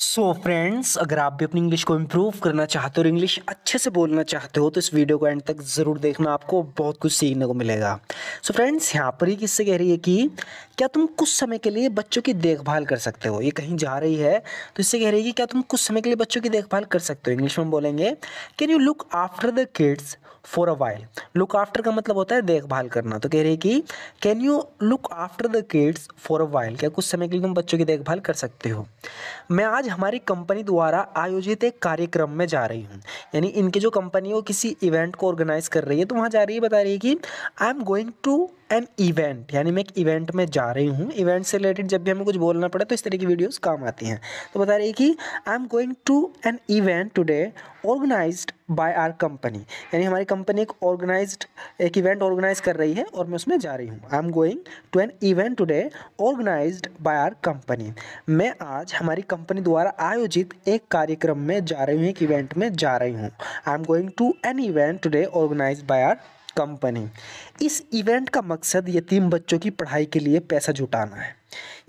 सो so friends अगर आप भी अपनी इंग्लिश को इम्प्रूव करना चाहते हो और इंग्लिश अच्छे से बोलना चाहते हो तो इस वीडियो को एंड तक ज़रूर देखना आपको बहुत कुछ सीखने को मिलेगा सो so फ्रेंड्स यहाँ पर ही किससे कह रही है कि क्या तुम कुछ समय के लिए बच्चों की देखभाल कर सकते हो ये कहीं जा रही है तो इससे कह रही है कि क्या तुम कुछ समय के लिए बच्चों की देखभाल कर सकते हो इंग्लिश में बोलेंगे can you look after the kids for a while look after का मतलब होता है देखभाल करना तो कह रही है कि can you look after the kids for a while क्या कुछ समय के लिए तुम बच्चों की देखभाल कर सकते हो मैं आज हमारी कंपनी द्वारा आयोजित एक कार्यक्रम में जा रही हूँ यानी इनकी जो कंपनी वो किसी इवेंट को ऑर्गेनाइज कर रही है तो वहाँ जा रही है बता रही है कि I am going to an event यानी मैं एक इवेंट में जा रही हूँ इवेंट से रिलेटेड जब भी हमें कुछ बोलना पड़े तो इस तरह की वीडियोस काम आती हैं तो बता रही कि I am going to an event today organized by our company यानी हमारी कंपनी एक ऑर्गेनाइज्ड एक इवेंट ऑर्गेनाइज कर रही है और मैं उसमें जा रही हूँ I am going to an event today organize by our company मैं आज हमारी कंपनी द्वारा आयोजित एक कार्यक्रम में जा रही हूँ एक इवेंट में जा रही हूँ I am going to an event today organize by our company इस इवेंट का मकसद यतीम बच्चों की पढ़ाई के लिए पैसा जुटाना है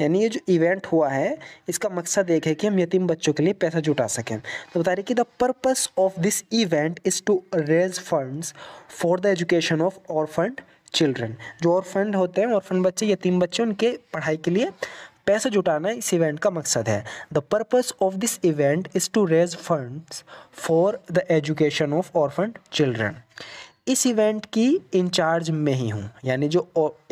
यानी ये जो इवेंट हुआ है इसका मकसद एक है कि हम यतीम बच्चों के लिए पैसा जुटा सकें तो बता रहे कि the purpose of this event is to raise funds for the education of orphaned children जो ऑरफंड होते हैं ऑरफंड बच्चे यतीम बच्चे उनके पढ़ाई के लिए पैसा जुटाना इस इवेंट का मकसद है the purpose of this event is to raise funds for the education of orphaned children इस इवेंट की इंचार्ज मैं ही हूँ यानी जो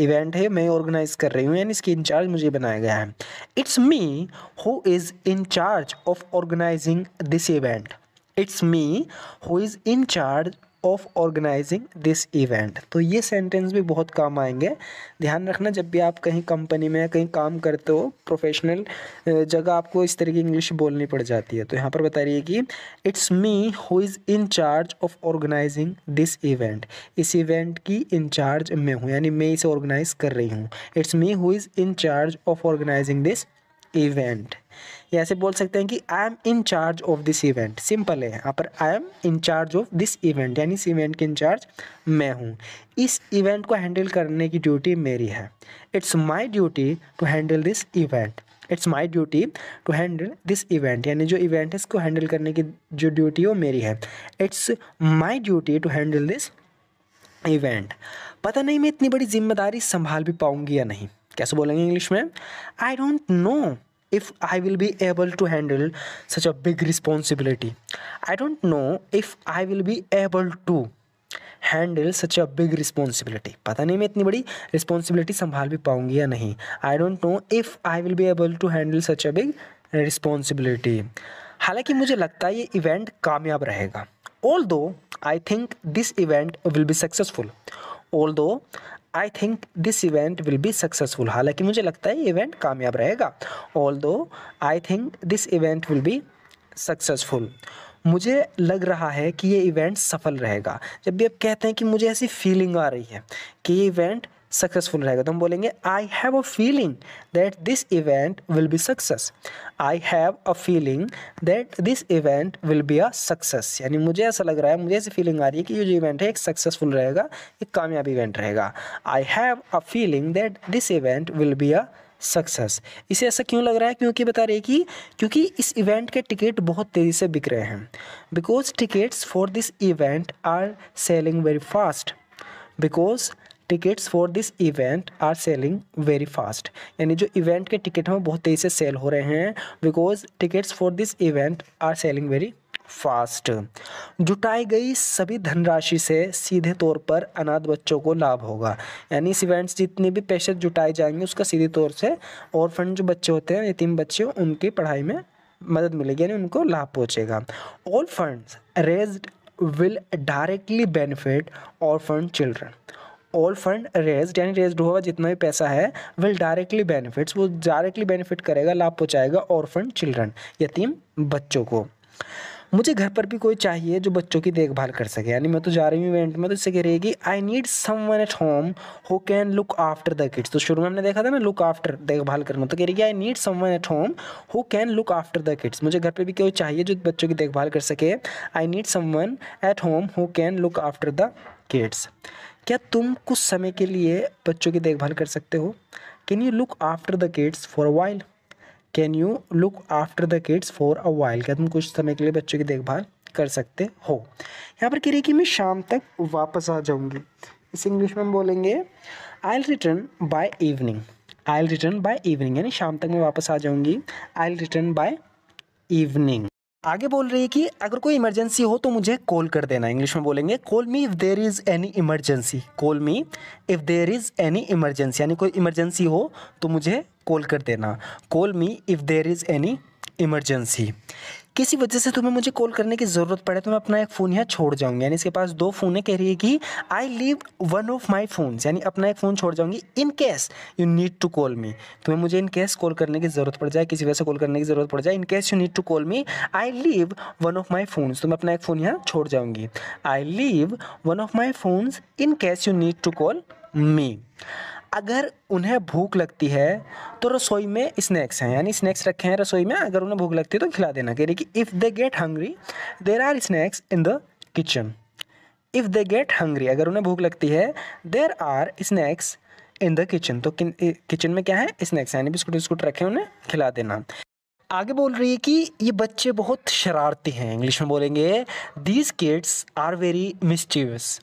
इवेंट है मैं ऑर्गेनाइज कर रही हूँ यानी इसकी इंचार्ज मुझे बनाया गया है it's me who is in charge of organizing this event it's me who is in charge of organizing this event तो ये सेंटेंस भी बहुत काम आएंगे ध्यान रखना जब भी आप कहीं कंपनी में कहीं काम करते हो प्रोफेशनल जगह आपको इस तरह की इंग्लिश बोलनी पड़ जाती है तो यहाँ पर बता रही है कि it's me who is in charge of organizing this event इस इवेंट की इंचार्ज मैं हूँ यानी मैं इसे ऑर्गेनाइज कर रही हूँ it's me who is in charge of organizing this event या ऐसे बोल सकते हैं कि I am in charge of this event simple है यहाँ पर I am in charge of this event यानी इस इवेंट के इंचार्ज मैं हूँ इस इवेंट को हैंडल करने की ड्यूटी मेरी है it's my duty to handle this event it's my duty to handle this event यानी जो इवेंट है इसको हैंडल करने की जो ड्यूटी है वो मेरी है it's my duty to handle this event पता नहीं मैं इतनी बड़ी जिम्मेदारी संभाल भी पाऊंगी या नहीं कैसे बोलेंगे इंग्लिश में I don't know if I will be able to handle such a big responsibility. I don't know if I will be able to handle such a big responsibility पता नहीं मैं इतनी बड़ी रिस्पॉन्सिबिलिटी संभाल भी पाऊंगी या नहीं I don't know if I will be able to handle such a big responsibility हालांकि मुझे लगता है ये इवेंट कामयाब रहेगा although I think this event will be successful although I think this event will be successful हालांकि मुझे लगता है ये इवेंट कामयाब रहेगा although I think this event will be successful मुझे लग रहा है कि ये इवेंट सफल रहेगा जब भी आप कहते हैं कि मुझे ऐसी फीलिंग आ रही है कि ये इवेंट सक्सेसफुल रहेगा तो हम बोलेंगे I have a feeling that this event will be success I have a feeling that this event will be a success यानी मुझे ऐसा लग रहा है मुझे ऐसी फीलिंग आ रही है कि ये जो इवेंट है एक सक्सेसफुल रहेगा एक कामयाब इवेंट रहेगा I have a feeling that this event will be a success इसे ऐसा क्यों लग रहा है क्योंकि बता रही कि क्योंकि इस इवेंट के टिकट बहुत तेज़ी से बिक रहे हैं because tickets for this event are selling very fast because tickets for this event are selling very fast यानी जो इवेंट के टिकट हैं वो बहुत तेज़ी से सेल हो रहे हैं because tickets for this event are selling very fast जुटाई गई सभी धनराशि से सीधे तौर पर अनाथ बच्चों को लाभ होगा यानी इस इवेंट्स जितने भी पैसे जुटाए जाएंगे उसका सीधे तौर से और फंड जो बच्चे होते हैं यतीम बच्चे उनकी पढ़ाई में मदद मिलेगी यानी उनको लाभ पहुँचेगा all funds raised will directly benefit और fund children all fund raise यानी रेस्ड हुआ जितना भी पैसा है विल डायरेक्टली बेनिफिट्स वो डायरेक्टली बेनिफिट करेगा लाभ पहुँचाएगा फंड चिल्ड्रन यतीम बच्चों को मुझे घर पर भी कोई चाहिए जो बच्चों की देखभाल कर सके यानी मैं तो जा रही हूँ इवेंट में तो इससे कह रही है कि I need someone at home who can look after the kids तो शुरू में हमने देखा था ना लुक आफ्टर देखभाल करना तो कह रही है I need someone at home who can look after the kids मुझे घर पर भी कोई चाहिए जो बच्चों की देखभाल कर सके I need someone at home who can look after the kids क्या तुम कुछ समय के लिए बच्चों की देखभाल कर सकते हो can you look after the kids for a while can you look after the kids for a while क्या तुम कुछ समय के लिए बच्चों की देखभाल कर सकते हो यहाँ पर कह रही कि मैं शाम तक वापस आ जाऊँगी इस इंग्लिश में हम बोलेंगे I'll return by evening I'll return by evening यानी शाम तक मैं वापस आ जाऊँगी I'll return by evening आगे बोल रही है कि अगर कोई इमरजेंसी हो तो मुझे कॉल कर देना इंग्लिश में बोलेंगे call me if there is any emergency call me if there is any emergency यानी कोई इमरजेंसी हो तो मुझे कॉल कर देना call me if there is any emergency किसी वजह से तुम्हें मुझे कॉल करने की ज़रूरत पड़े तो मैं अपना एक फ़ोन यहाँ छोड़ जाऊँगी यानी इसके पास दो फ़ोन है कह रही है कि I leave one of my phone यानी अपना एक फ़ोन छोड़ जाऊँगी in case you need to call me तुम्हें मुझे इन केस कॉल करने की ज़रूरत पड़ जाए किसी वजह से कॉल करने की ज़रूरत पड़ जाए in case you need to call me I leave one of my phone तो मैं अपना एक फ़ोन यहाँ छोड़ जाऊँगी I leave one of my phones in case you need to call me अगर उन्हें भूख लगती है तो रसोई में स्नैक्स हैं यानी स्नैक्स रखे हैं रसोई में अगर उन्हें भूख लगती है तो खिला देना यानी कि if they get hungry there are snacks in the kitchen if they get hungry अगर उन्हें भूख लगती है there are snacks in the kitchen तो किचन में क्या है स्नैक्स यानी बिस्कुट विस्कुट रखे उन्हें खिला देना आगे बोल रही है कि ये बच्चे बहुत शरारती हैं इंग्लिश में बोलेंगे these kids are very mischievous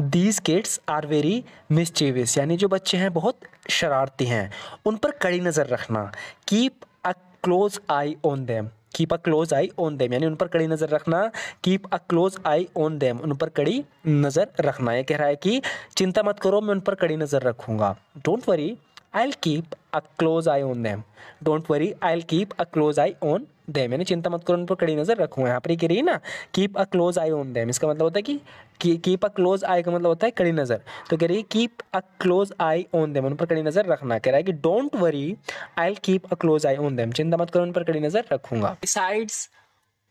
these kids are very mischievous यानी जो बच्चे हैं बहुत शरारती हैं उन पर कड़ी नज़र रखना keep a close eye on them keep a close eye on them यानी उन पर कड़ी नज़र रखना keep a close eye on them उन पर कड़ी नज़र रखना ये कह रहा है कि चिंता मत करो मैं उन पर कड़ी नज़र रखूँगा don't worry I'll keep a close eye on them. Don't worry, I'll keep a close eye on them. यानी चिंता मत करो उन पर कड़ी नज़र रखूँ यहाँ पर ये कह रही है ना keep a close eye on them इसका मतलब होता है कि कीप अ क्लोज आई का मतलब होता है कड़ी नज़र तो कह रही है keep a close eye on them उन पर कड़ी नज़र रखना कह रहा है कि don't worry I will keep a close eye on them चिंता मत करो उन पर कड़ी नज़र रखूँगा बिसाइड्स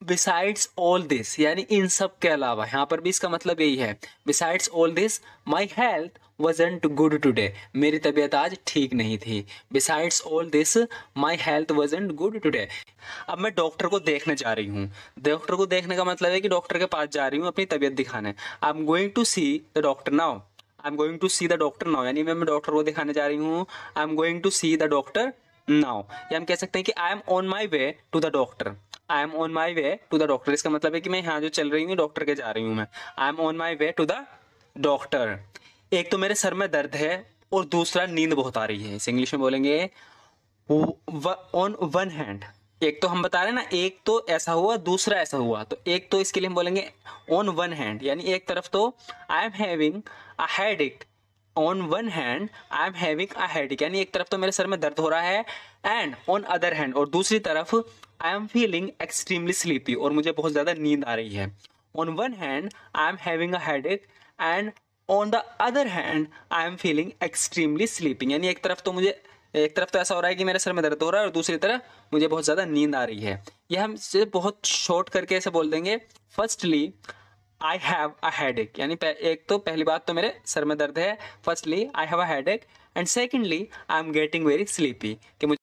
बिसाइड्स ऑल दिस यानी इन सब के अलावा यहाँ पर भी इसका मतलब यही है besides all this my health wasn't good today मेरी तबीयत आज ठीक नहीं थी besides all this my health wasn't good today अब मैं डॉक्टर को देखने जा रही हूँ डॉक्टर को देखने का मतलब है कि डॉक्टर के पास जा रही हूँ अपनी तबीयत दिखाने I am going to see the doctor now I am going to see the doctor now यानी मैं डॉक्टर को दिखाने जा रही हूँ I am going to see the doctor now ये हम कह सकते हैं कि I am on my way to the doctor I am on my way to the doctor इसका मतलब है कि मैं यहाँ जो चल रही हूँ डॉक्टर के जा रही हूँ मैं I am on my way to the doctor एक तो मेरे सर में दर्द है और दूसरा नींद बहुत आ रही है इस इंग्लिश में बोलेंगे ऑन वन हैंड एक तो हम बता रहे हैं ना एक तो ऐसा हुआ दूसरा ऐसा हुआ तो एक तो इसके लिए हम बोलेंगे ऑन वन हैंड यानी एक तरफ तो I am having a head on one hand I am having a head यानी एक तरफ तो मेरे सर में दर्द हो रहा है एंड ऑन अदर हैंड और दूसरी तरफ I am feeling extremely sleepy और मुझे बहुत ज़्यादा नींद आ रही है on one hand I am having a head and on the other hand I am feeling extremely sleeping यानी एक तरफ तो मुझे एक तरफ तो ऐसा हो रहा है कि मेरे सर में दर्द हो रहा है और दूसरी तरफ मुझे बहुत ज़्यादा नींद आ रही है यह हम बहुत शॉर्ट करके ऐसे बोल देंगे firstly I have a headache यानी एक तो पहली बात तो मेरे सर में दर्द है firstly I have a headache and secondly I am getting very sleepy कि मुझे